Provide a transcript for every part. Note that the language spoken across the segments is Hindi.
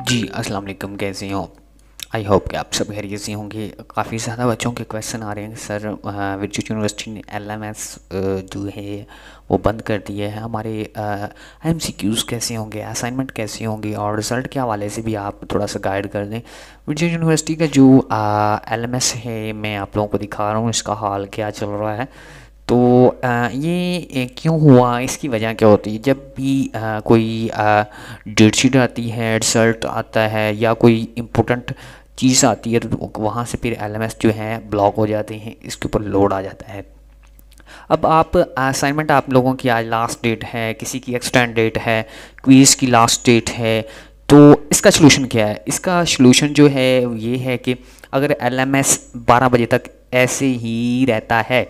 जी अस्सलाम वालेकुम कैसे हो आई होप कि आप सब खैरियत से होंगे काफ़ी ज़्यादा बच्चों के क्वेश्चन आ रहे हैं सर विजुट यूनिवर्सिटी ने एलएमएस जो है वो बंद कर दिए है हमारे एमसीक्यूज़ कैसे होंगे असाइनमेंट कैसे होंगे और रिज़ल्ट के हवाले से भी आप थोड़ा सा गाइड कर दें विजुट यूनिवर्सिटी का जो एस है मैं आप लोगों को दिखा रहा हूँ इसका हाल क्या चल रहा है तो ये क्यों हुआ इसकी वजह क्या होती है जब भी कोई डेट शीट आती है रिजल्ट आता है या कोई इम्पोर्टेंट चीज़ आती है तो वहाँ से फिर एलएमएस जो है ब्लॉक हो जाते हैं इसके ऊपर लोड आ जाता है अब आप असाइनमेंट आप लोगों की आज लास्ट डेट है किसी की एक्सटेंड डेट है क्वीज़ की लास्ट डेट है तो इसका सलूशन क्या है इसका सलूशन जो है ये है कि अगर एलएमएस 12 बजे तक ऐसे ही रहता है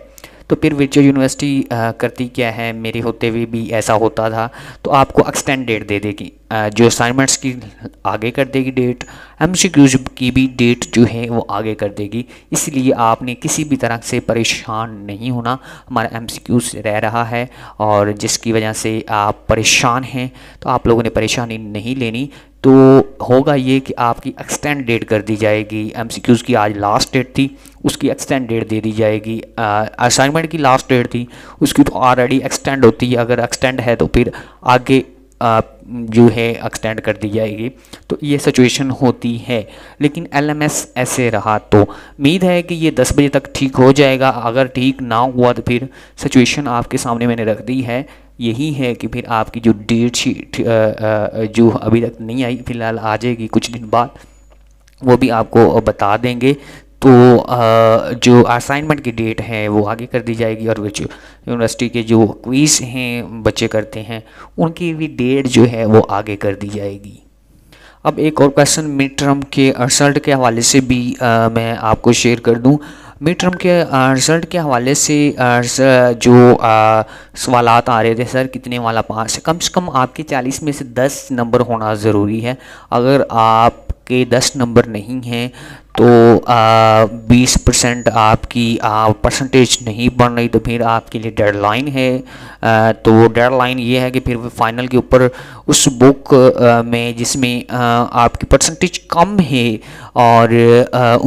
तो फिर विरचू यूनिवर्सिटी करती क्या है मेरे होते हुए भी ऐसा होता था तो आपको एक्सटेंड डेट दे देगी जो असाइनमेंट्स की आगे कर देगी डेट एम की भी डेट जो है वो आगे कर देगी इसलिए आपने किसी भी तरह से परेशान नहीं होना हमारा एम रह रहा है और जिसकी वजह से आप परेशान हैं तो आप लोगों ने परेशानी नहीं लेनी तो होगा ये कि आपकी एक्सटेंड डेट कर दी जाएगी एम की आज लास्ट डेट थी उसकी एक्सटेंड डेट दे दी जाएगी असाइनमेंट की लास्ट डेट थी उसकी तो ऑलरेडी एक्सटेंड होती है अगर एक्सटेंड है तो फिर आगे आ, जो है एक्सटेंड कर दी जाएगी तो ये सिचुएशन होती है लेकिन एलएमएस ऐसे रहा तो उम्मीद है कि ये 10 बजे तक ठीक हो जाएगा अगर ठीक ना हुआ तो फिर सिचुएशन आपके सामने मैंने रख दी है यही है कि फिर आपकी जो डेट शीट जो अभी तक नहीं आई फिलहाल आ जाएगी कुछ दिन बाद वो भी आपको बता देंगे को जो असाइनमेंट की डेट है वो आगे कर दी जाएगी और जो यूनिवर्सिटी के जो क्वीज हैं बच्चे करते हैं उनकी भी डेट जो है वो आगे कर दी जाएगी अब एक और क्वेश्चन मिड टर्म के रिजल्ट के हवाले से भी आ, मैं आपको शेयर कर दूँ मिड टर्म के रिजल्ट के हवाले से जो सवाल आ रहे थे सर कितने वाला पास है कम से कम आपके 40 में से 10 नंबर होना ज़रूरी है अगर आपके 10 नंबर नहीं हैं तो बीस परसेंट आपकी परसेंटेज नहीं बढ़ रही तो फिर आपके लिए डेडलाइन है आ, तो वो डेडलाइन ये है कि फिर फाइनल के ऊपर उस बुक आ, में जिसमें आपकी परसेंटेज कम है और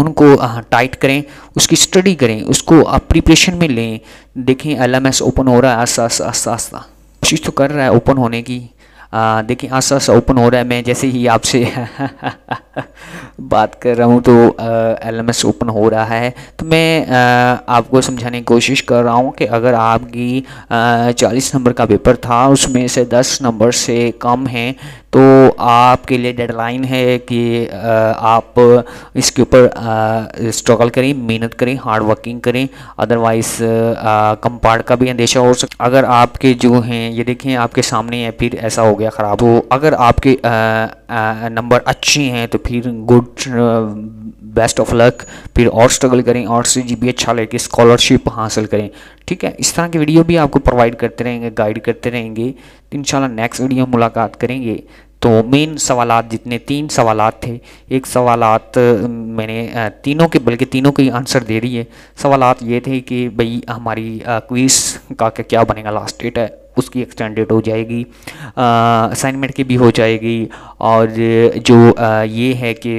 उनको टाइट करें उसकी स्टडी करें उसको आप प्रिपरेशन में लें देखें एलएमएस ओपन हो रहा है आस्ता आस्ता आस्ता कोशिश तो कर रहा है ओपन होने की देखें आस्ता आस्ता ओपन हो रहा है मैं जैसे ही आपसे बात कर रहा हूँ तो एल ओपन हो रहा है तो मैं आ, आपको समझाने की कोशिश कर रहा हूँ कि अगर आपकी चालीस नंबर का पेपर था उसमें से दस नंबर से कम हैं तो आपके लिए डेडलाइन है कि आ, आप इसके ऊपर स्ट्रगल करें मेहनत करें हार्ड वर्किंग करें अदरवाइज़ कम पार्ट का भी अंदेशा हो सकता अगर आपके जो हैं ये देखें आपके सामने है फिर ऐसा हो गया ख़राब हो तो अगर आपके नंबर अच्छे हैं तो फिर गुड बेस्ट ऑफ लक फिर और स्ट्रगल करें और से जी अच्छा लेके स्कॉलरशिप हासिल करें ठीक है इस तरह की वीडियो भी आपको प्रोवाइड करते रहेंगे गाइड करते रहेंगे तो इन नेक्स्ट वीडियो मुलाकात करेंगे तो मेन सवाल जितने तीन सवाल थे एक सवाल मैंने तीनों के बल्कि तीनों के आंसर दे रही है सवाल ये थे कि भाई हमारी क्विज़ का क्या बनेगा लास्ट डेट है उसकी एक्सटेंडेड हो जाएगी असाइनमेंट की भी हो जाएगी और जो आ, ये है कि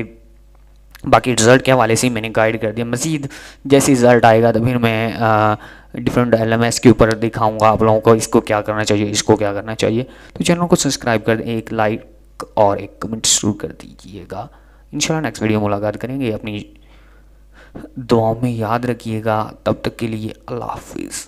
बाकी रिज़ल्ट के हवाले से ही मैंने गाइड कर दिया मज़ीद जैसे रिज़ल्ट आएगा तो फिर मैं डिफरेंट एल के ऊपर दिखाऊंगा आप लोगों को इसको क्या करना चाहिए इसको क्या करना चाहिए तो चैनल को सब्सक्राइब कर एक लाइक और एक कमेंट शुरू कर दीजिएगा इंशाल्लाह नेक्स्ट वीडियो मुलाकात करेंगे अपनी दुआओं में याद रखिएगा तब तक के लिए अल्लाह हाफिज़